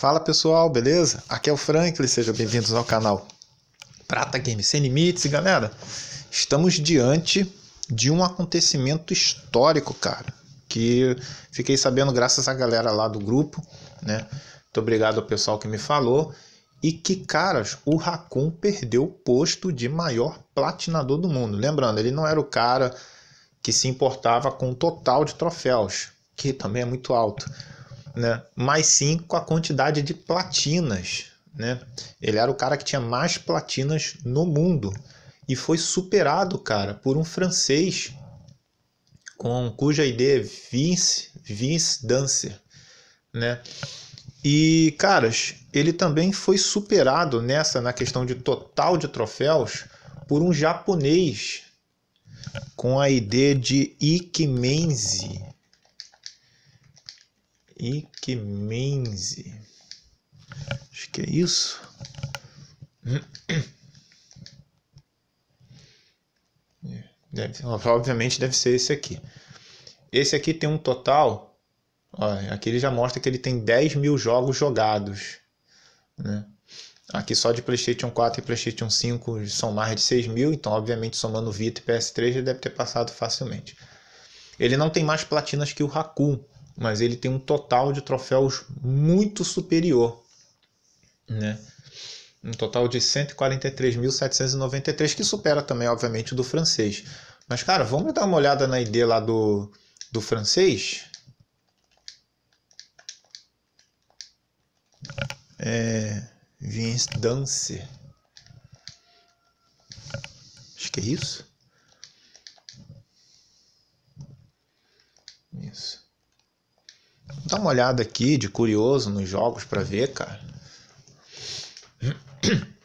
Fala pessoal, beleza? Aqui é o Franklin, sejam bem-vindos ao canal Prata Games Sem Limites. E galera, estamos diante de um acontecimento histórico, cara, que fiquei sabendo graças à galera lá do grupo, né? Muito obrigado ao pessoal que me falou. E que, caras, o Racon perdeu o posto de maior platinador do mundo. Lembrando, ele não era o cara que se importava com o total de troféus, que também é muito alto né? mas sim com a quantidade de platinas. Né? Ele era o cara que tinha mais platinas no mundo e foi superado, cara, por um francês com cuja ideia é Vince, Vince Dancer, né? E, caras, ele também foi superado nessa na questão de total de troféus por um japonês com a ideia de Ikemenzi, Ikemenzi. Acho que é isso. Deve, obviamente deve ser esse aqui. Esse aqui tem um total. Ó, aqui ele já mostra que ele tem 10 mil jogos jogados. Né? Aqui só de PlayStation 4 e PlayStation 5 são mais de 6 mil. Então, obviamente, somando Vita e PS3 já deve ter passado facilmente. Ele não tem mais platinas que o Raccoon mas ele tem um total de troféus muito superior, né? Um total de 143.793, que supera também, obviamente, o do francês. Mas, cara, vamos dar uma olhada na ID lá do, do francês? É, Vince Dance. Acho que é isso. Isso. Dá uma olhada aqui de curioso nos jogos para ver, cara.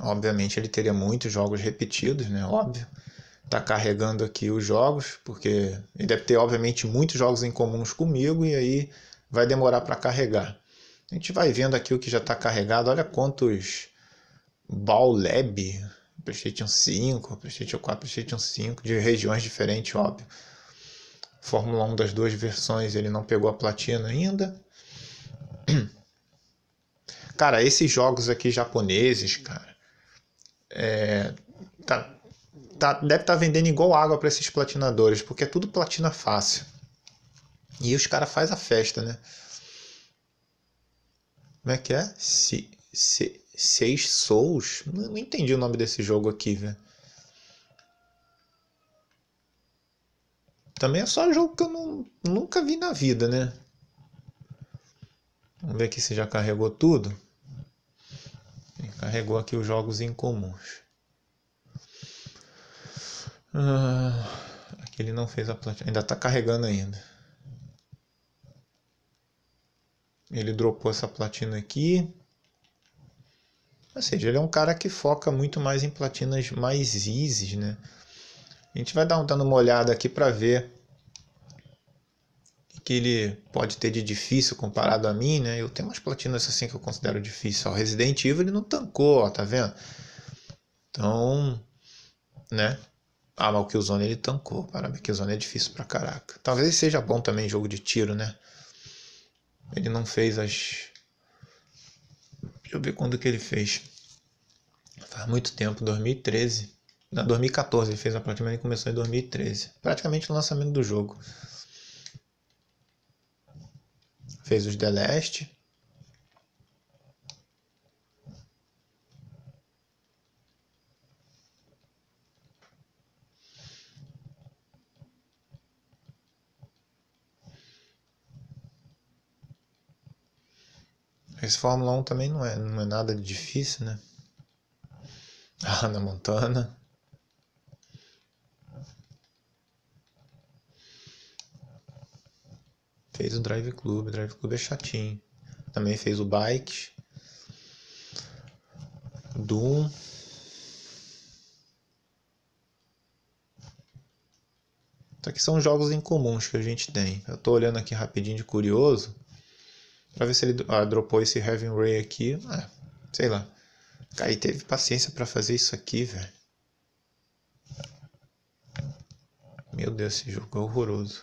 Obviamente ele teria muitos jogos repetidos, né? Óbvio. Tá carregando aqui os jogos, porque ele deve ter, obviamente, muitos jogos em comuns comigo e aí vai demorar para carregar. A gente vai vendo aqui o que já está carregado. Olha quantos Ball Lab PlayStation 5, PlayStation 4, PlayStation 5, de regiões diferentes, óbvio. Fórmula 1 das duas versões, ele não pegou a platina ainda. Cara, esses jogos aqui japoneses, cara, é, tá, tá, deve estar tá vendendo igual água para esses platinadores, porque é tudo platina fácil. E os caras faz a festa, né? Como é que é? Se, se, Seis Souls? não entendi o nome desse jogo aqui, velho. Também é só jogo que eu não, nunca vi na vida, né? Vamos ver aqui se já carregou tudo. Carregou aqui os jogos incomuns. Ah, aqui ele não fez a platina. Ainda tá carregando ainda. Ele dropou essa platina aqui. Ou seja, ele é um cara que foca muito mais em platinas mais easy, né? A gente vai dar dando uma olhada aqui para ver o que ele pode ter de difícil comparado a mim, né? Eu tenho umas platinas assim que eu considero difícil. O Resident Evil ele não tancou, ó, tá vendo? Então, né? Ah, mas o Killzone ele tancou. Parabéns, Killzone é difícil pra caraca. Talvez seja bom também jogo de tiro, né? Ele não fez as Deixa eu ver quando que ele fez. Faz muito tempo, 2013. Não, 2014 ele fez a Platinum e começou em 2013. Praticamente o lançamento do jogo. Fez os The Last, Mas Fórmula 1 também não é, não é nada difícil, né? Ah, na Montana. Fez o Drive Club, o Drive Club é chatinho. Também fez o Bike. Doom. Então aqui são jogos incomuns que a gente tem. Eu tô olhando aqui rapidinho de curioso. Pra ver se ele ah, dropou esse Heaven Ray aqui. Ah, sei lá. aí teve paciência para fazer isso aqui, velho. Meu Deus, esse jogo é horroroso.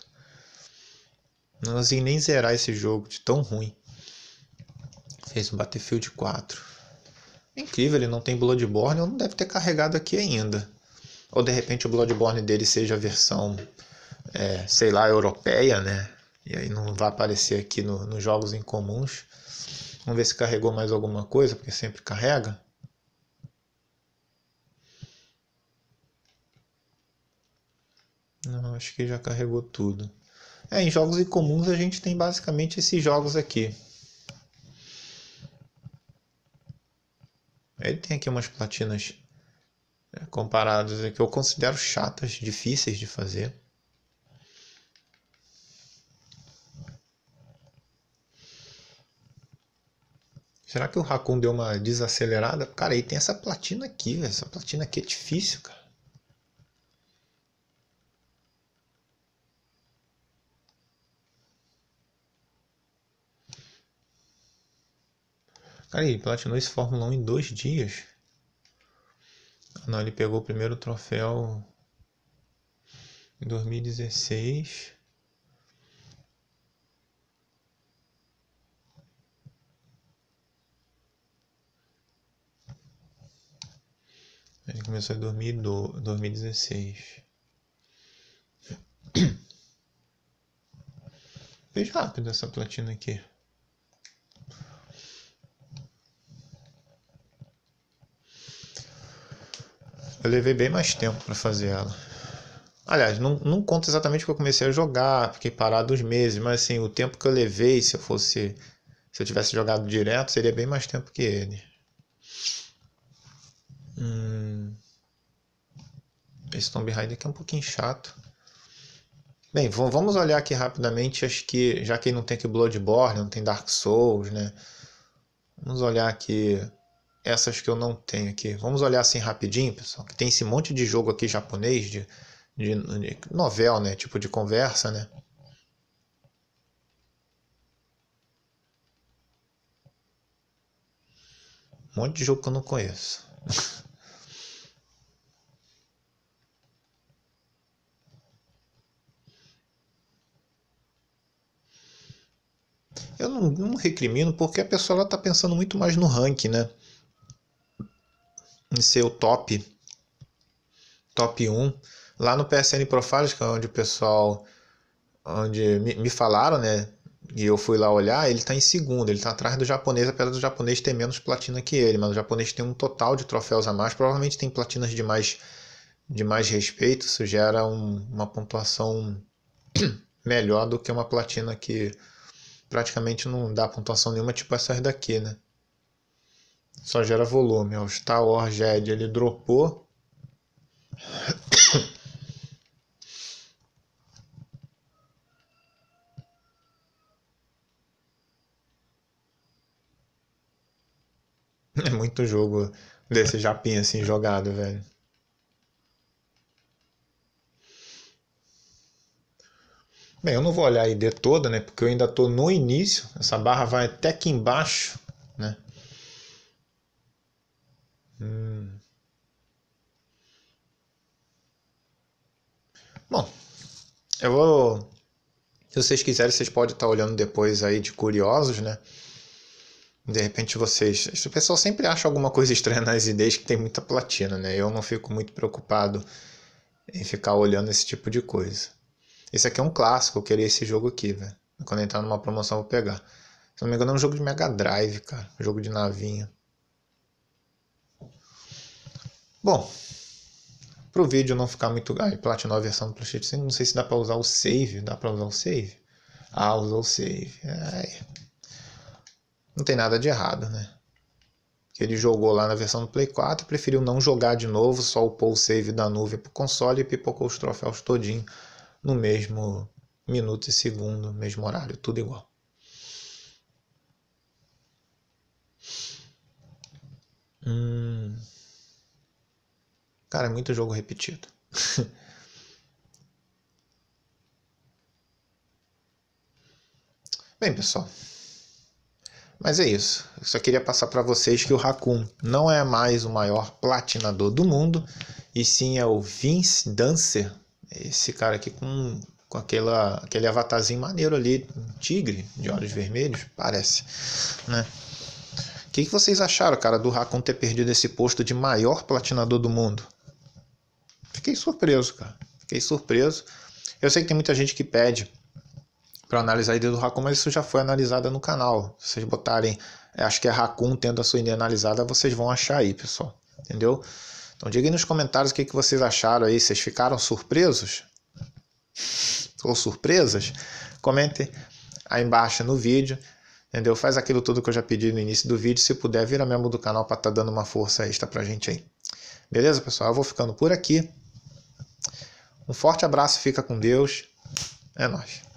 Não consegui nem zerar esse jogo de tão ruim. Fez um Battlefield 4. É incrível, ele não tem Bloodborne, ou não deve ter carregado aqui ainda. Ou de repente o Bloodborne dele seja a versão, é, sei lá, europeia, né? E aí não vai aparecer aqui no, nos jogos incomuns. Vamos ver se carregou mais alguma coisa, porque sempre carrega. Não, acho que já carregou tudo. É, em jogos incomuns a gente tem basicamente esses jogos aqui. Ele tem aqui umas platinas é, comparadas que eu considero chatas, difíceis de fazer. Será que o Raccoon deu uma desacelerada? Cara, aí tem essa platina aqui, velho. Essa platina aqui é difícil, cara. Cara, ele platinou esse Fórmula 1 em dois dias. Ah, não, ele pegou o primeiro troféu em 2016. começou em 2016. Fez rápido essa platina aqui. Eu levei bem mais tempo para fazer ela. Aliás, não, não conta exatamente que eu comecei a jogar, fiquei parado uns meses, mas assim, o tempo que eu levei, se eu fosse. Se eu tivesse jogado direto, seria bem mais tempo que ele. Hum esse Tomb Raider que é um pouquinho chato. Bem, vamos olhar aqui rapidamente, acho que já que não tem aqui Bloodborne, não tem Dark Souls, né? Vamos olhar aqui essas que eu não tenho aqui. Vamos olhar assim rapidinho, pessoal, que tem esse monte de jogo aqui japonês de, de, de novel, né? Tipo de conversa, né? Um monte de jogo que eu não conheço. Eu não, não recrimino porque a pessoa está pensando muito mais no ranking, né? Em ser o top, top 1. Lá no PSN Profiles, que é onde o pessoal, onde me, me falaram, né? E eu fui lá olhar, ele está em segundo, ele está atrás do japonês, apesar do japonês ter menos platina que ele, mas o japonês tem um total de troféus a mais, provavelmente tem platinas de mais, de mais respeito, isso gera um, uma pontuação melhor do que uma platina que praticamente não dá pontuação nenhuma, tipo essas daqui, né? Só gera volume. O Star Wars Jedi ele dropou. É muito jogo desse japinha assim jogado, velho. Bem, eu não vou olhar a ID toda, né? Porque eu ainda estou no início. Essa barra vai até aqui embaixo, né? Hum. Bom, eu vou... Se vocês quiserem, vocês podem estar olhando depois aí de curiosos, né? De repente vocês... O pessoal sempre acha alguma coisa estranha nas IDs que tem muita platina, né? Eu não fico muito preocupado em ficar olhando esse tipo de coisa. Esse aqui é um clássico, eu queria esse jogo aqui, velho. Quando entrar numa promoção eu vou pegar. Se não me engano é um jogo de Mega Drive, cara. Um jogo de navinha. Bom, pro vídeo não ficar muito... Ah, e platinou a versão do Playstation 5. Não sei se dá pra usar o save. Dá pra usar o save? Ah, usou o save. É. Não tem nada de errado, né? ele jogou lá na versão do Play 4, preferiu não jogar de novo, só upou o save da nuvem pro console e pipocou os troféus todinho no mesmo minuto e segundo, mesmo horário, tudo igual. Hum... Cara, é muito jogo repetido. Bem, pessoal. Mas é isso. Eu só queria passar para vocês que o Raccoon não é mais o maior platinador do mundo, e sim é o Vince Dancer esse cara aqui com, com aquela, aquele avatarzinho maneiro ali, um tigre de olhos vermelhos, parece, né? O que, que vocês acharam, cara, do Racon ter perdido esse posto de maior platinador do mundo? Fiquei surpreso, cara. Fiquei surpreso. Eu sei que tem muita gente que pede para analisar a ideia do Racon, mas isso já foi analisada no canal. Se vocês botarem, é, acho que é Racon tendo a sua ideia analisada, vocês vão achar aí, pessoal. Entendeu? Então diga aí nos comentários o que, que vocês acharam aí. Vocês ficaram surpresos? Ou surpresas? Comente aí embaixo no vídeo. Entendeu? Faz aquilo tudo que eu já pedi no início do vídeo. Se puder, vira membro do canal para estar tá dando uma força extra pra gente aí. Beleza, pessoal? Eu vou ficando por aqui. Um forte abraço, fica com Deus. É nóis.